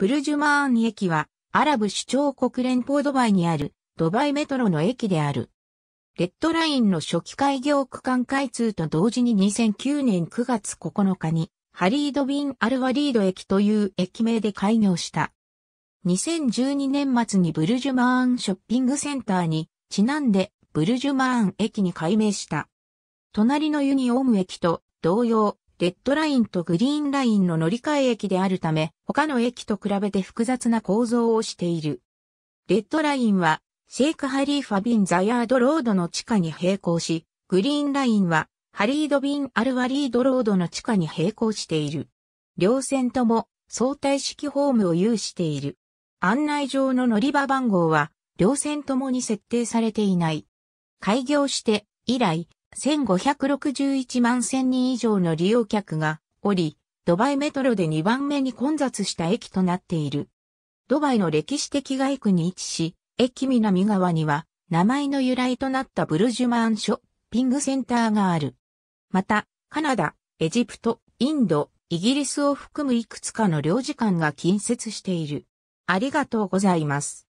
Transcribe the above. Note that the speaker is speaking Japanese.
ブルジュマーン駅は、アラブ首長国連邦ドバイにある、ドバイメトロの駅である。レッドラインの初期開業区間開通と同時に2009年9月9日に、ハリード・ビン・アルワリード駅という駅名で開業した。2012年末にブルジュマーンショッピングセンターに、ちなんで、ブルジュマーン駅に改名した。隣のユニオーム駅と同様、レッドラインとグリーンラインの乗り換え駅であるため、他の駅と比べて複雑な構造をしている。レッドラインは、シェイクハリーファビンザヤードロードの地下に並行し、グリーンラインは、ハリードビンアルワリードロードの地下に並行している。両線とも相対式ホームを有している。案内上の乗り場番号は、両線ともに設定されていない。開業して以来、1561万1000人以上の利用客がおり、ドバイメトロで2番目に混雑した駅となっている。ドバイの歴史的外区に位置し、駅南側には名前の由来となったブルジュマンショッピングセンターがある。また、カナダ、エジプト、インド、イギリスを含むいくつかの領事館が近接している。ありがとうございます。